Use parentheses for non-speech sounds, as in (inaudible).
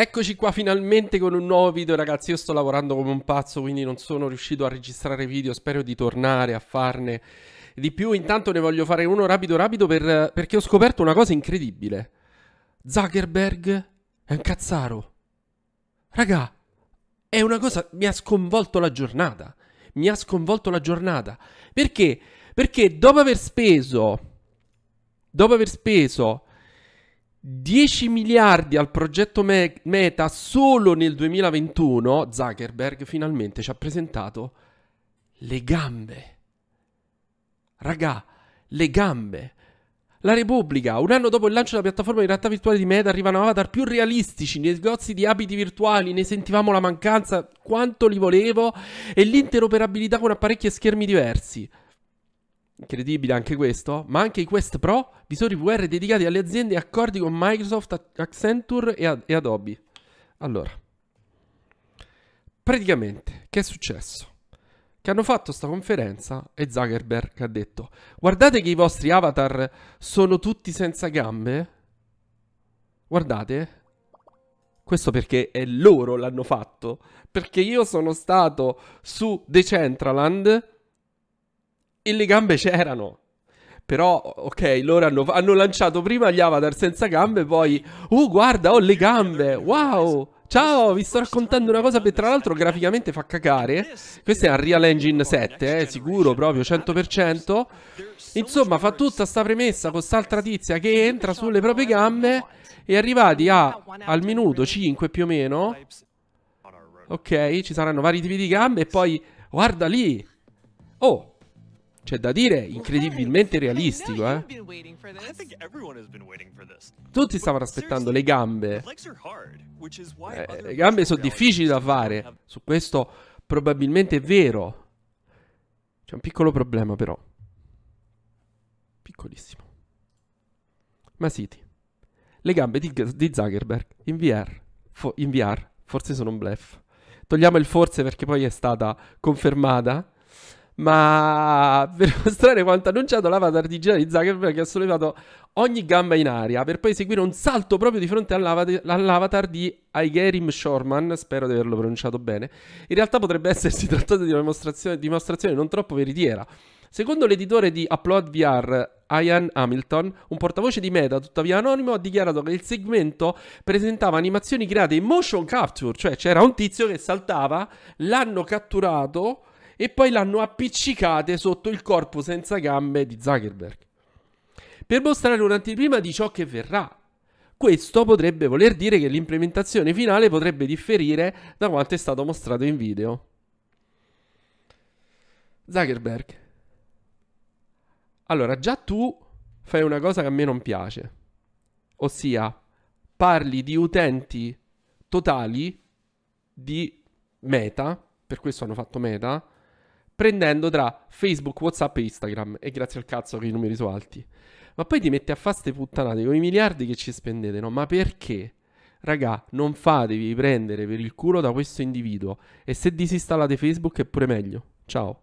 Eccoci qua finalmente con un nuovo video ragazzi, io sto lavorando come un pazzo quindi non sono riuscito a registrare video, spero di tornare a farne di più, intanto ne voglio fare uno rapido rapido per, perché ho scoperto una cosa incredibile Zuckerberg è un cazzaro Raga, è una cosa, mi ha sconvolto la giornata, mi ha sconvolto la giornata Perché? Perché dopo aver speso, dopo aver speso 10 miliardi al progetto me- Meta solo nel 2021, Zuckerberg finalmente ci ha presentato le gambe. Raga, le gambe. La Repubblica, un anno dopo il lancio della piattaforma di realtà virtuale di Meta, arrivano avatar più realistici, negozi di abiti virtuali, ne sentivamo la mancanza quanto li volevo e l'interoperabilità con apparecchi e schermi diversi. Incredibile anche questo, ma anche i Quest Pro, visori VR dedicati alle aziende e accordi con Microsoft, Accenture e, Ad e Adobe. Allora, praticamente, che è successo? Che hanno fatto sta conferenza e Zuckerberg ha detto guardate che i vostri avatar sono tutti senza gambe. Guardate, questo perché è loro l'hanno fatto. Perché io sono stato su Decentraland e le gambe c'erano. Però, ok, loro hanno, hanno lanciato prima gli avatar senza gambe, poi, uh, guarda, ho le gambe, wow! Ciao, vi sto raccontando una cosa che tra l'altro graficamente fa cacare. Questo è Unreal Engine 7, eh, sicuro, proprio, 100%. Insomma, fa tutta sta premessa con quest'altra tizia che entra sulle proprie gambe e arrivati a, al minuto 5 più o meno. Ok, ci saranno vari tipi di gambe e poi, guarda lì. Oh, c'è da dire, incredibilmente realistico, eh. Tutti stavano aspettando le gambe. Eh, le gambe sono difficili da fare. Su questo probabilmente è vero. C'è un piccolo problema però. Piccolissimo. Ma City. Le gambe di, di Zuckerberg in VR. in VR. Forse sono un blef. Togliamo il forse perché poi è stata confermata ma per (laughs) mostrare quanto annunciato l'avatar digitale di Zuckerberg ha sollevato ogni gamba in aria per poi seguire un salto proprio di fronte all'avatar di Aigerim Shorman, spero di averlo pronunciato bene, in realtà potrebbe essersi (laughs) trattato di una dimostrazione, dimostrazione non troppo veritiera. Secondo l'editore di Upload VR, Ian Hamilton, un portavoce di Meta, tuttavia anonimo, ha dichiarato che il segmento presentava animazioni create in motion capture, cioè c'era un tizio che saltava, l'hanno catturato e poi l'hanno appiccicate sotto il corpo senza gambe di Zuckerberg. Per mostrare un'anteprima di ciò che verrà. Questo potrebbe voler dire che l'implementazione finale potrebbe differire da quanto è stato mostrato in video. Zuckerberg. Allora, già tu fai una cosa che a me non piace. Ossia, parli di utenti totali di Meta, per questo hanno fatto Meta, prendendo tra Facebook, Whatsapp e Instagram. E grazie al cazzo che i numeri sono alti. Ma poi ti metti a fare ste puttanate con i miliardi che ci spendete, no? Ma perché? Raga, non fatevi prendere per il culo da questo individuo. E se disinstallate Facebook è pure meglio. Ciao.